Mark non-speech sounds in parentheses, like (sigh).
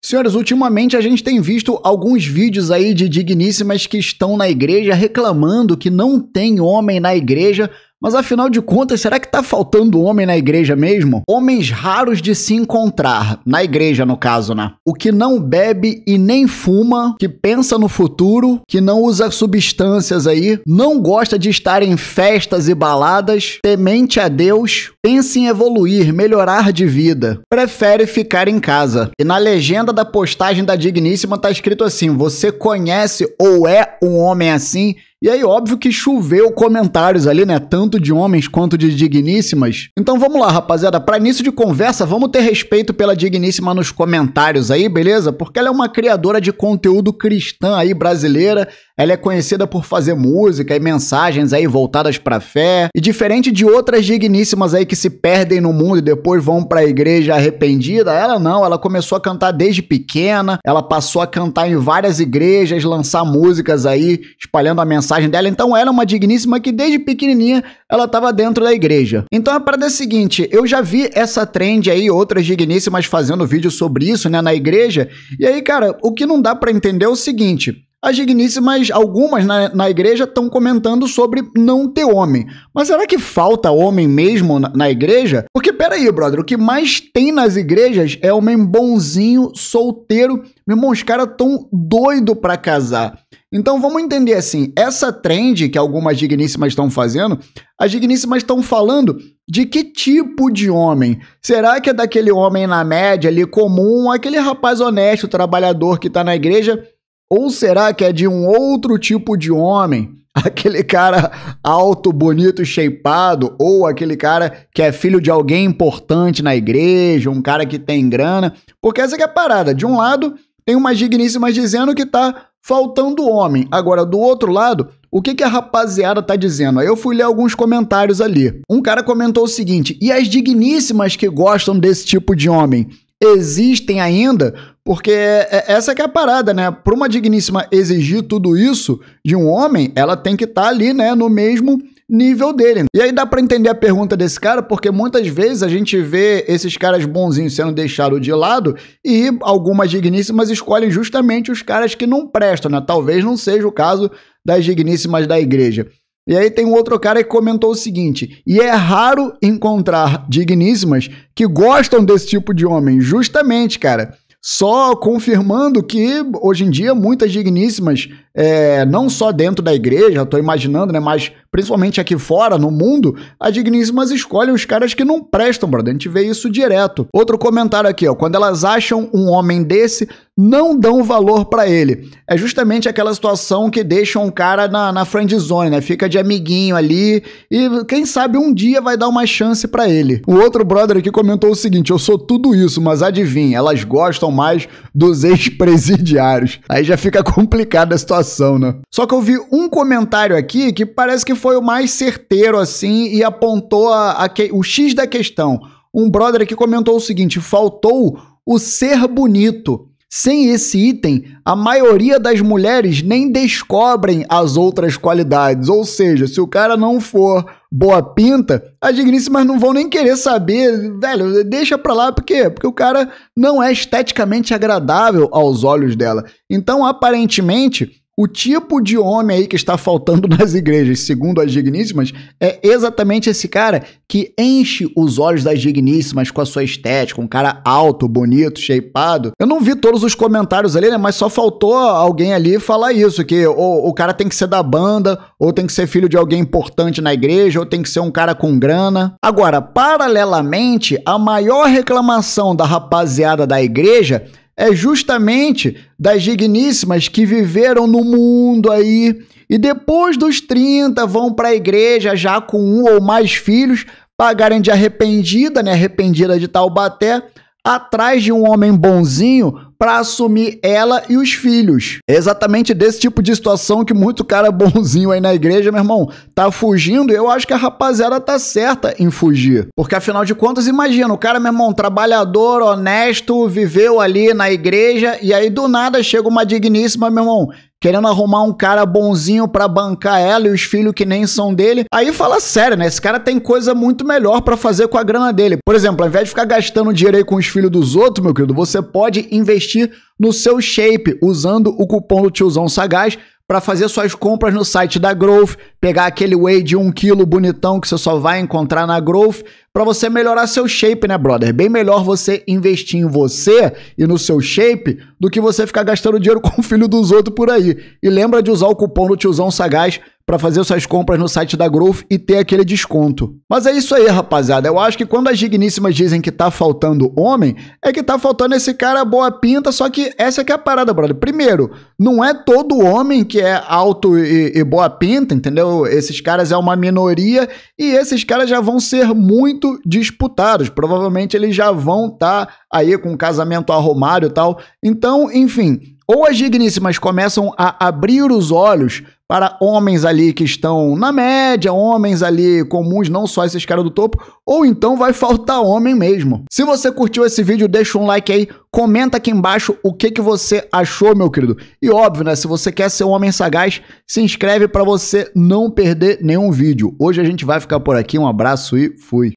Senhores, ultimamente a gente tem visto alguns vídeos aí de digníssimas que estão na igreja reclamando que não tem homem na igreja mas afinal de contas, será que está faltando homem na igreja mesmo? Homens raros de se encontrar, na igreja no caso, né? O que não bebe e nem fuma, que pensa no futuro, que não usa substâncias aí, não gosta de estar em festas e baladas, temente a Deus, pensa em evoluir, melhorar de vida, prefere ficar em casa. E na legenda da postagem da Digníssima tá escrito assim: "Você conhece ou é um homem assim?" E aí, óbvio que choveu comentários ali, né? Tanto de homens quanto de digníssimas. Então vamos lá, rapaziada. Para início de conversa, vamos ter respeito pela digníssima nos comentários aí, beleza? Porque ela é uma criadora de conteúdo cristã aí brasileira. Ela é conhecida por fazer música e mensagens aí voltadas para fé, e diferente de outras digníssimas aí que se perdem no mundo e depois vão para a igreja arrependida, ela não, ela começou a cantar desde pequena, ela passou a cantar em várias igrejas, lançar músicas aí, espalhando a mensagem dela. Então ela é uma digníssima que desde pequenininha ela estava dentro da igreja. Então a parada é a seguinte, eu já vi essa trend aí, outras digníssimas fazendo vídeo sobre isso, né, na igreja. E aí, cara, o que não dá para entender é o seguinte, as digníssimas, algumas na, na igreja, estão comentando sobre não ter homem. Mas será que falta homem mesmo na, na, igreja? Porque, peraí, brother, o que mais tem nas igrejas é homem bonzinho, solteiro. Meu irmão, os caras tão doido para casar. Então vamos entender assim: essa trend que algumas digníssimas estão fazendo, as digníssimas estão falando de que tipo de homem? Será que é daquele homem na média ali comum, aquele rapaz honesto, trabalhador que tá na igreja? Ou será que é de um outro tipo de homem? (laughs) Aquele cara alto, bonito, shapeado, ou aquele cara que é filho de alguém importante na igreja, um cara que tem grana. Porque essa é a parada. De um lado, tem umas digníssimas dizendo que tá faltando homem. Agora, do outro lado, o que, que a rapaziada tá dizendo? Aí eu fui ler alguns comentários ali. Um cara comentou o seguinte: e as digníssimas que gostam desse tipo de homem existem ainda? Porque é, é, essa que é a parada, né? Para uma digníssima exigir tudo isso de um homem, ela tem que estar tá ali, né, no mesmo nível dele. E aí dá para entender a pergunta desse cara, porque muitas vezes a gente vê esses caras bonzinhos sendo deixados de lado e algumas digníssimas escolhem justamente os caras que não prestam, né? Talvez não seja o caso das digníssimas da igreja. E aí tem um outro cara que comentou o seguinte: e é raro encontrar digníssimas que gostam desse tipo de homem, justamente, cara. Só confirmando que hoje em dia muitas digníssimas, é, não só dentro da igreja, estou imaginando, né, mas principalmente aqui fora, no mundo, as digníssimas escolhem os caras que não prestam, brother. A gente vê isso direto. Outro comentário aqui, ó, quando elas acham um homem desse, não dão valor para ele. É justamente aquela situação que deixa um cara na, na friend zone, né? Fica de amiguinho ali e quem sabe um dia vai dar uma chance para ele. O outro brother aqui comentou o seguinte: eu sou tudo isso, mas adivinha, elas gostam mais dos ex-presidiários. Aí já fica (laughs) complicada a situação, né? Só que eu vi um comentário aqui que parece que foi o mais certeiro assim e apontou a, a que, o X da questão. Um brother aqui comentou o seguinte: faltou o ser bonito. Sem esse item, a maioria das mulheres nem descobrem as outras qualidades. Ou seja, se o cara não for boa pinta, as digníssimas não vão nem querer saber, velho, deixa pra lá, por quê? Porque o cara não é esteticamente agradável aos olhos dela. Então, aparentemente, o tipo de homem aí que está faltando (laughs) nas igrejas, segundo as digníssimas, é exatamente esse cara que enche os olhos das digníssimas com a sua estética, um cara alto, bonito, shapeado. Eu não vi todos os comentários ali, né? Mas só faltou alguém ali falar isso: que ou, o cara tem que ser da banda, ou tem que ser filho de alguém importante na igreja, ou tem que ser um cara com grana. Agora, paralelamente, a maior reclamação da rapaziada da igreja é justamente das digníssimas que viveram no mundo aí e depois dos 30 vão para a igreja já com um ou mais filhos, pagarem de arrependida, né? Arrependida de Taubaté, atrás de um homem bonzinho para assumir ela e os filhos. É exatamente desse tipo de situação que muito cara bonzinho aí na igreja, meu irmão, tá fugindo. Eu acho que a rapaziada tá certa em fugir. Porque afinal de contas, imagina, o cara, meu irmão, trabalhador, honesto, viveu ali na igreja e aí do nada chega uma digníssima, meu irmão, querendo arrumar um cara bonzinho para bancar ela e os filhos que nem são dele. Aí fala sério, né? Esse cara tem coisa muito melhor para fazer com a grana dele. Por exemplo, ao invés de ficar gastando dinheiro aí com os filhos dos outros, meu querido, você pode investir no seu shape usando o cupom do tiozão sagaz para fazer suas compras no site da Growth, pegar aquele whey de 1 kg bonitão que você só vai encontrar na Growth, para você melhorar seu shape, né, brother? Bem melhor você investir em você e no seu shape do que você ficar gastando dinheiro (laughs) com o filho dos outros por aí. E lembra de usar o cupom do tiozão sagaz para fazer suas compras no site da Growth e ter aquele desconto. Mas é isso aí, rapaziada. Eu acho que quando as digníssimas dizem que tá faltando homem, é que tá faltando esse cara boa pinta, só que essa que é a parada, brother. Primeiro, não é todo homem que é alto e, e boa pinta, entendeu? Esses caras é uma minoria e esses caras já vão ser muito disputados. Provavelmente eles já vão estar tá aí com casamento arrumado e tal. Então, enfim, ou as digníssimas começam a abrir os olhos para homens ali que estão na média, homens ali comuns, não só esses caras do topo, ou então vai faltar homem mesmo. Se você curtiu esse vídeo, deixa um like aí, comenta aqui embaixo o que, que você achou, meu querido. E óbvio, né, se você quer ser um homem sagaz, se inscreve para você não perder nenhum vídeo. Hoje a gente vai ficar por aqui, um abraço e fui.